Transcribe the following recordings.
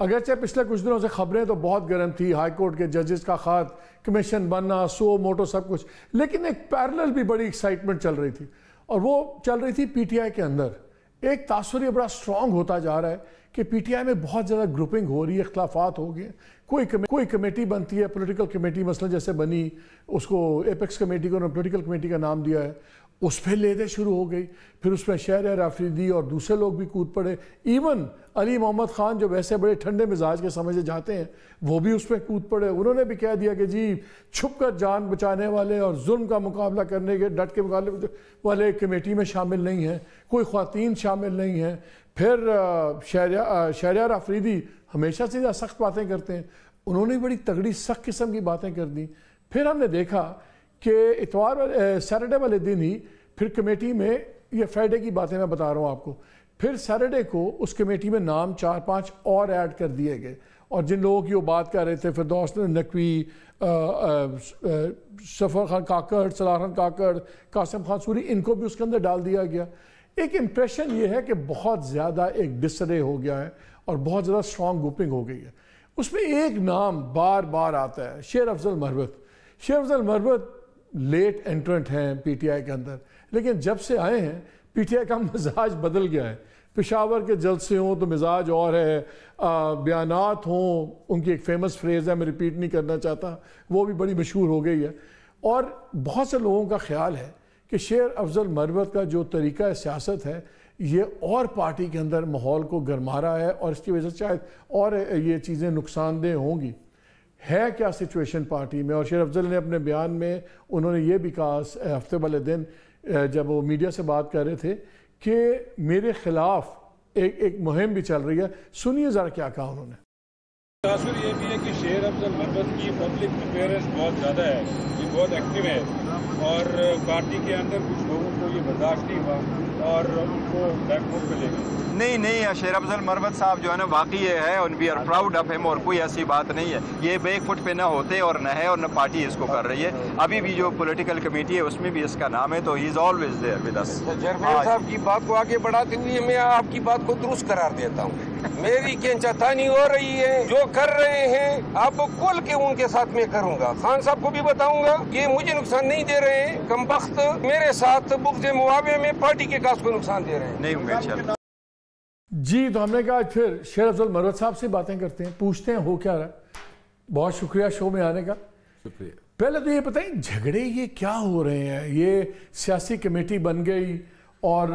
अगरचे पिछले कुछ दिनों से खबरें तो बहुत गर्म थी हाई कोर्ट के जजेस का खात कमीशन बनना सो मोटो सब कुछ लेकिन एक पैरल भी बड़ी एक्साइटमेंट चल रही थी और वो चल रही थी पीटीआई के अंदर एक तासर यह बड़ा स्ट्रांग होता जा रहा है कि पीटीआई में बहुत ज़्यादा ग्रुपिंग हो रही है अख्लाफात हो गए कोई कमे, कोई कमेटी बनती है पोलिटिकल कमेटी मसलन जैसे बनी उसको एपेक्स कमेटी को उन्होंने पोलिटिकल कमेटी का नाम दिया है उस पर लेदे शुरू हो गई फिर उस पर शहर आफरीदी और दूसरे लोग भी कूद पड़े इवन अली मोहम्मद ख़ान जो वैसे बड़े ठंडे मिजाज के समझे जाते हैं वो भी उस पर कूद पड़े उन्होंने भी कह दिया कि जी छुप कर जान बचाने वाले और जुल्म का मुकाबला करने के डट के मुकाबले वाले कमेटी में शामिल नहीं हैं कोई ख़वान शामिल नहीं हैं फिर शहर शहर आफरीदी हमेशा से सख्त बातें करते हैं उन्होंने बड़ी तगड़ी सख्त किस्म की बातें कर दी फिर हमने देखा कि इतवार सैटरडे वाले दिन ही फिर कमेटी में ये फ्राइडे की बातें मैं बता रहा हूँ आपको फिर सैटरडे को उस कमेटी में नाम चार पांच और ऐड कर दिए गए और जिन लोगों की वो बात कर रहे थे फिर दोस्त नकवी सफ़र खान काकड़ सलार खान काकड़ कासम खान सूरी इनको भी उसके अंदर डाल दिया गया एक इम्प्रेशन ये है कि बहुत ज़्यादा एक डिसरे हो गया है और बहुत ज़्यादा स्ट्रॉन्ग ग्रुपिंग हो गई है उसमें एक नाम बार बार आता है शेर अफजल मरबत शेर अफजल मरबत लेट एंट्रेंट हैं पीटीआई के अंदर लेकिन जब से आए हैं पीटीआई का मिजाज बदल गया है पिशावर के जलसे हों तो मिजाज और है बयान हों उनकी एक फेमस फ्रेज़ है मैं रिपीट नहीं करना चाहता वो भी बड़ी मशहूर हो गई है और बहुत से लोगों का ख्याल है कि शेर अफजल मरवत का जो तरीका सियासत है ये और पार्टी के अंदर माहौल को गरमा रहा है और इसकी वजह से शायद और ये चीज़ें नुकसानदेह होंगी है क्या सिचुएशन पार्टी में और शेर अफजल ने अपने बयान में उन्होंने ये भी कहा हफ्ते वाले दिन जब वो मीडिया से बात कर रहे थे कि मेरे खिलाफ एक एक मुहिम भी चल रही है सुनिए ज़रा क्या कहा उन्होंने तासर ये भी है कि शेर अफजल मरबत की पब्लिक अपेयरेंस बहुत ज़्यादा है ये बहुत एक्टिव है और पार्टी के अंदर कुछ लोगों को ये बर्दाश्त नहीं हुआ और उनको बैकबुक मिलेगी नहीं नहीं शेर अफजल मरवत साहब जो है ना वाकई है उन we are proud of him और कोई ऐसी बात नहीं है ये बेक फुट पे ना होते और न है और न पार्टी इसको कर रही है अभी भी जो पॉलिटिकल कमेटी है उसमें भी इसका नाम है तो he is always there with us साहब की बात को आगे बढ़ाते हुए मैं आपकी बात को दुरुस्त करार देता हूँ मेरी केंचातानी हो रही है जो कर रहे हैं आप कुल के उनके साथ में करूंगा खान साहब को भी बताऊंगा ये मुझे नुकसान नहीं दे रहे हैं कम मेरे साथ मुआवे में पार्टी के का आपको नुकसान दे रहे हैं नहीं उमेद अच्छा। जी तो हमने कहा फिर शेर अफजल मरवत साहब से बातें करते हैं पूछते हैं हो क्या रहा बहुत शुक्रिया शो में आने का शुक्रिया पहले तो ये बताएं झगड़े ये क्या हो रहे हैं ये सियासी कमेटी बन गई और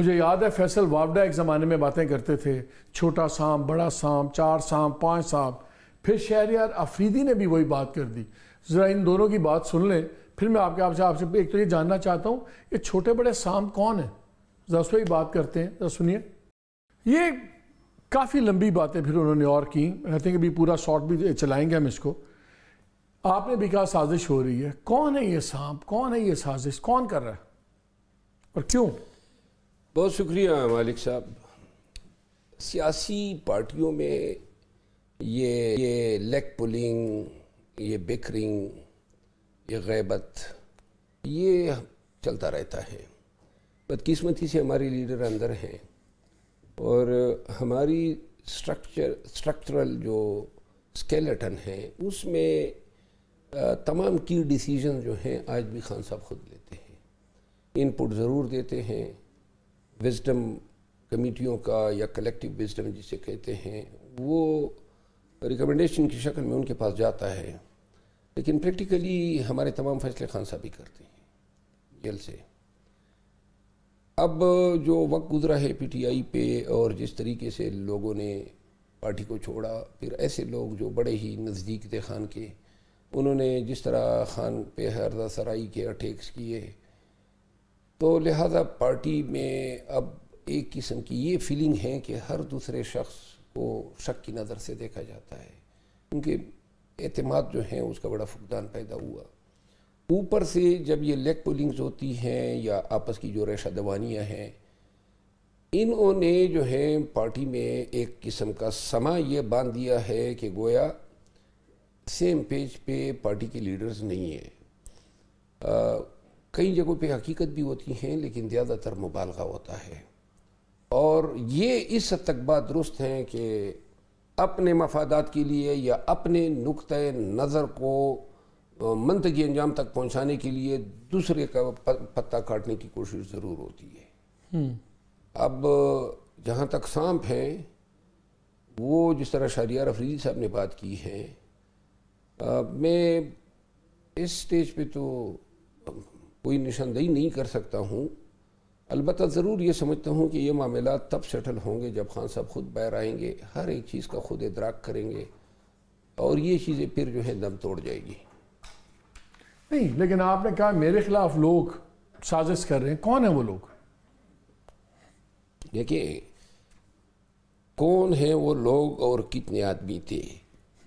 मुझे याद है फैसल वावडा एक ज़माने में बातें करते थे छोटा सांप बड़ा सांप चार सांप पांच सांप फिर शहर यार अफरीदी ने भी वही बात कर दी ज़रा इन दोनों की बात सुन लें फिर मैं आपके आपसे आपसे एक तो ये जानना चाहता हूँ ये छोटे बड़े शाम कौन है जरा उस ही बात करते हैं जरा सुनिए ये काफ़ी लंबी बातें फिर उन्होंने और की आई थिंक अभी पूरा शॉर्ट भी चलाएंगे हम इसको आपने भी कहा साजिश हो रही है कौन है ये सांप कौन है ये साजिश कौन कर रहा है और क्यों बहुत शुक्रिया मालिक साहब सियासी पार्टियों में ये ये लेग पुलिंग ये बिकरिंग ये गैबत ये चलता रहता है बदकिस्मती से हमारे लीडर अंदर हैं और हमारी स्ट्रक्चर स्ट्रक्चरल जो स्केलेटन है उसमें तमाम की डिसीजन जो हैं आज भी खान साहब खुद लेते हैं इनपुट ज़रूर देते हैं विजडम कमेटियों का या कलेक्टिव विजडम जिसे कहते हैं वो रिकमेंडेशन की शक्ल में उनके पास जाता है लेकिन प्रैक्टिकली हमारे तमाम फैसले खान साहब ही करते हैं जल से अब जो वक्त गुजरा है पीटीआई पे और जिस तरीके से लोगों ने पार्टी को छोड़ा फिर ऐसे लोग जो बड़े ही नज़दीक थे खान के उन्होंने जिस तरह खान पे हरदा सराई के अटैक्स किए तो लिहाजा पार्टी में अब एक किस्म की ये फीलिंग है कि हर दूसरे शख्स को शक की नज़र से देखा जाता है क्योंकि अतमाद जो हैं उसका बड़ा फुकदान पैदा हुआ ऊपर से जब ये लेग पुलिंग्स होती हैं या आपस की जो रेशा दवानियाँ हैं इन्होंने जो है पार्टी में एक किस्म का समा ये बांध दिया है कि गोया सेम पेज पे पार्टी के लीडर्स नहीं हैं कई जगहों पे हकीकत भी होती हैं लेकिन ज़्यादातर मुबालगा होता है और ये इस हद तक बात दुरुस्त हैं कि अपने मफादात के लिए या अपने नुक़ नज़र को मनतगी अंजाम तक पहुँचाने के लिए दूसरे का पत्ता काटने की कोशिश ज़रूर होती है हम्म। अब जहाँ तक सांप हैं वो जिस तरह शारिया रफरीदी साहब ने बात की है मैं इस स्टेज पे तो कोई निशानदेही नहीं कर सकता हूँ अलबत् ज़रूर ये समझता हूँ कि ये मामला तब सेटल होंगे जब खान साहब खुद बैर आएंगे हर एक चीज़ का खुद इदराक करेंगे और ये चीज़ें फिर जो है दम तोड़ जाएगी नहीं लेकिन आपने कहा मेरे खिलाफ लोग साजिश कर रहे हैं कौन है वो लोग देखिए कौन है वो लोग और कितने आदमी थे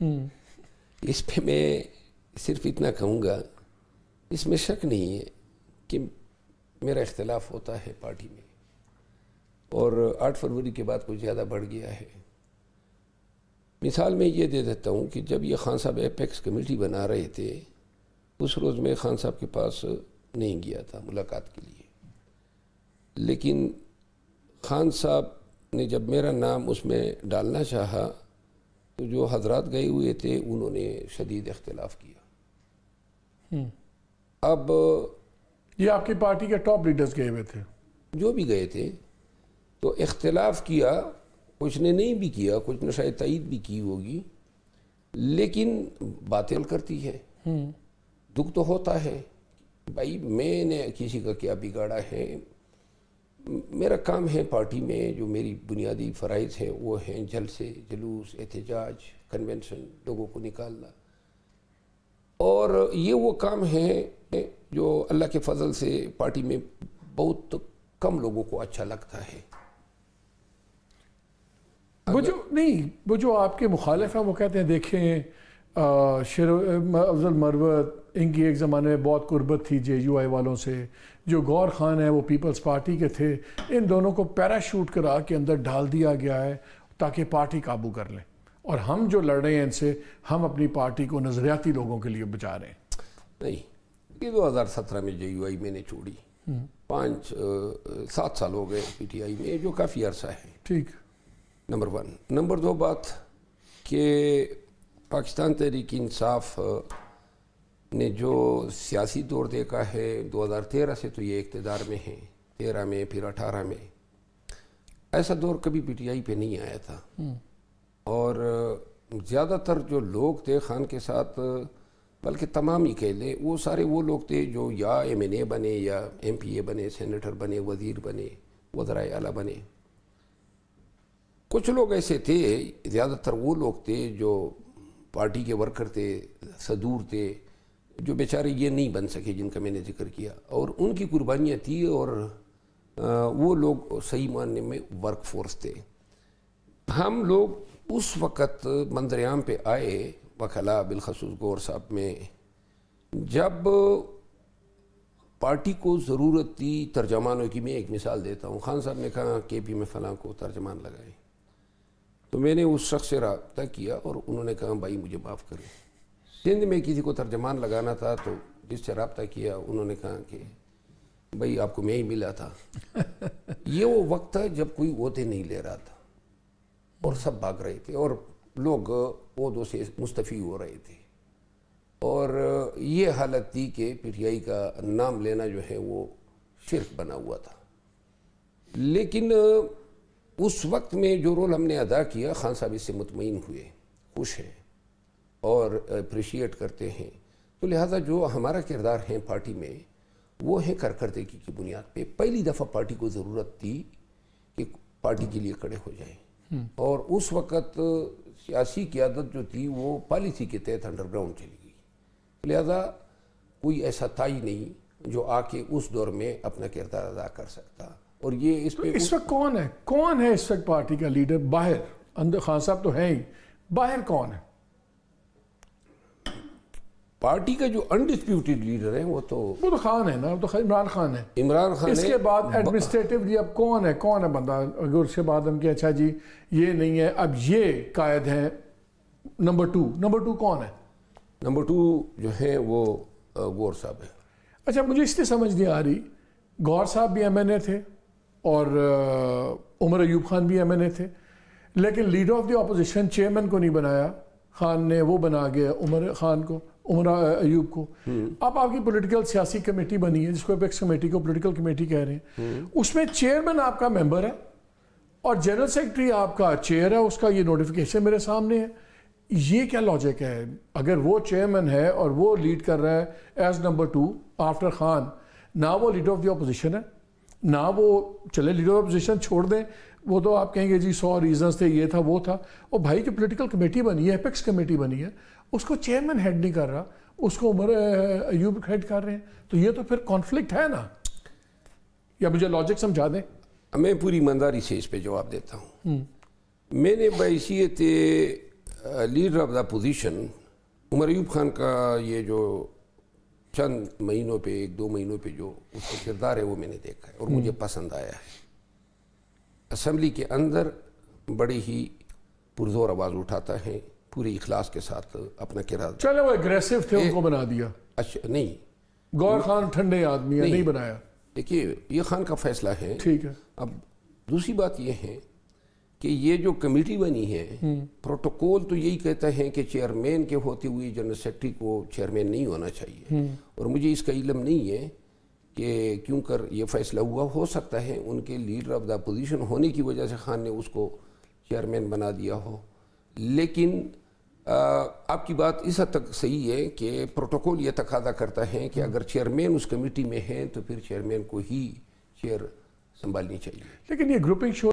हम्म। इस पे मैं सिर्फ इतना कहूँगा इसमें शक नहीं है कि मेरा इख्तलाफ होता है पार्टी में और 8 फरवरी के बाद कुछ ज़्यादा बढ़ गया है मिसाल मैं ये दे देता हूँ कि जब ये खान साहब एपेक्स कमेटी बना रहे थे उस रोज़ मैं खान साहब के पास नहीं गया था मुलाकात के लिए लेकिन खान साहब ने जब मेरा नाम उसमें डालना चाहा तो जो हजरात गए हुए थे उन्होंने शदीद इख्तलाफ किया हम्म। अब ये आपकी पार्टी के टॉप लीडर्स गए हुए थे जो भी गए थे तो इख्तलाफ किया कुछ ने नहीं भी किया कुछ ने शायद तईद भी की होगी लेकिन बातें करती है हम्म। दुख तो होता है भाई मैंने किसी का क्या बिगाड़ा है मेरा काम है पार्टी में जो मेरी बुनियादी फ़राइज हैं वो हैं जलसे जलूस एहतजाज कन्वेंशन लोगों को निकालना और ये वो काम है जो अल्लाह के फजल से पार्टी में बहुत कम लोगों को अच्छा लगता है वो जो नहीं वो जो आपके मुखालिफ हैं वो कहते हैं देखें शेर अफजल मरवत इनकी एक ज़माने में बहुत कुर्बत थी जे यू आई वालों से जो गौर खान है वो पीपल्स पार्टी के थे इन दोनों को पैराशूट करा के अंदर डाल दिया गया है ताकि पार्टी काबू कर लें और हम जो लड़ रहे हैं इनसे हम अपनी पार्टी को नज़रियाती लोगों के लिए बचा रहे हैं नहीं ये दो हज़ार सत्रह में जे यू आई मैंने छोड़ी हम्म। पाँच सात साल हो गए पी टी आई में जो काफ़ी अरसा है ठीक नंबर वन नंबर दो बात कि पाकिस्तान तहरीक इंसाफ ने जो सियासी दौर देखा है 2013 से तो ये इकतदार में है तेरह में फिर अठारह में ऐसा दौर कभी पीटीआई पे नहीं आया था हम्म। और ज़्यादातर जो लोग थे खान के साथ बल्कि तमाम ही कह लें वो सारे वो लोग थे जो या एम एन ए बने या एम पी ए बने सेनेटर बने वज़ीर बने वजरा अला बने कुछ लोग ऐसे थे ज़्यादातर वो लोग थे जो पार्टी के वर्कर थे सदूर थे जो बेचारे ये नहीं बन सके जिनका मैंने जिक्र किया और उनकी कुर्बानियाँ थी और वो लोग सही मानने में वर्क फोर्स थे हम लोग उस वक़्त मंजरेआम पे आए वखला बिलखसूस गौर साहब में जब पार्टी को ज़रूरत थी तर्जमानों की मैं एक मिसाल देता हूँ खान साहब ने कहा के पी में फ़लाँ को तर्जमान लगाए तो मैंने उस शख्स से रबता किया और उन्होंने कहा भाई मुझे माफ़ करें सिंध में किसी को तर्जमान लगाना था तो जिससे रबता किया उन्होंने कहा कि भाई आपको मैं ही मिला था ये वो वक्त था जब कोई वोते नहीं ले रहा था और सब भाग रहे थे और लोग पौधों से मुस्तफ़ी हो रहे थे और ये हालत थी कि पीटीआई का नाम लेना जो है वो शिरक बना हुआ था लेकिन उस वक्त में जो रोल हमने अदा किया खान साहब इससे मुतमिन हुए खुश हैं और अप्रिशिएट करते हैं तो लिहाजा जो हमारा किरदार है पार्टी में वो है कारकर्दगी की बुनियाद पे पहली दफ़ा पार्टी को ज़रूरत थी कि पार्टी के लिए खड़े हो जाएं हम्म। और उस वक़्त सियासी क्यादत जो थी वो पॉलिसी के तहत अंडरग्राउंड चली गई लिहाजा कोई ऐसा था ही नहीं जो आके उस दौर में अपना किरदार अदा कर सकता और ये इस तो इस वक्त कौन है कौन है इस वक्त पार्टी का लीडर बाहर अंदर खान साहब तो है ही बाहर कौन है पार्टी का जो अनडिस्प्यूटेड लीडर है वो तो वो तो खान है ना वो तो इमरान खान है इमरान खान इसके बाद एडमिनिस्ट्रेटिवली अब कौन है कौन है बंदा अगर उसके बाद हम कि अच्छा जी ये नहीं है अब ये कायद है नंबर टू नंबर टू कौन है नंबर टू जो है वो गौर साहब है अच्छा मुझे इसलिए समझ नहीं आ रही गौर साहब भी एम थे और उमर अयूब खान भी एम थे लेकिन leader of the opposition chairman को नहीं बनाया खान ने वो बना गया उमर खान को उमर अयूब को अब आपकी पॉलिटिकल सियासी कमेटी बनी है जिसको अपेक्स कमेटी को पॉलिटिकल कमेटी कह रहे हैं उसमें चेयरमैन आपका मेंबर है और जनरल सेक्रेटरी आपका चेयर है उसका ये नोटिफिकेशन मेरे सामने है ये क्या लॉजिक है अगर वो चेयरमैन है और वो लीड कर रहा है as number two after Khan ना वो लीडर ऑफ द अपोजिशन है ना वो चले लीडर ऑफ अपोजिशन छोड़ दें वो तो आप कहेंगे जी सौ रीजंस थे ये था वो था और भाई की पॉलिटिकल कमेटी बनी है एपेक्स कमेटी बनी है उसको चेयरमैन हेड नहीं कर रहा उसको उमर अयूब हेड कर रहे हैं तो ये तो फिर कॉन्फ्लिक्ट है ना या मुझे लॉजिक समझा दें मैं पूरी ईमानदारी से इस पर जवाब देता हूँ हम्म। मैंने बैसीत leader of the opposition Omar Ayub Khan का ये जो चंद महीनों पे एक दो महीनों पे जो उसका किरदार है वो मैंने देखा है और हम्म। मुझे पसंद आया है असम्बली के अंदर बड़ी ही पुरजोर आवाज़ उठाता है पूरे इखलास के साथ अपना किराया चलो वो एग्रेसिव थे उनको बना दिया अच्छा नहीं गौर खान ठंडे आदमी नहीं, नहीं बनाया देखिए ये खान का फैसला है ठीक है अब दूसरी बात ये है कि ये जो कमेटी बनी है हम्म। प्रोटोकॉल तो यही कहता है कि चेयरमैन के होते हुए जनरल सेक्रेटरी को चेयरमैन नहीं होना चाहिए हम्म। और मुझे इसका इलम नहीं है कि क्यों कर ये फैसला हुआ हो सकता है उनके लीडर ऑफ द अपोजिशन होने की वजह से खान ने उसको चेयरमैन बना दिया हो लेकिन आपकी बात इस हद तक सही है कि प्रोटोकॉल ये तकादा करता है कि अगर चेयरमैन उस कमेटी में हैं तो फिर चेयरमैन को ही चेयर संभालनी चाहिए लेकिन ये ग्रुपिंग शो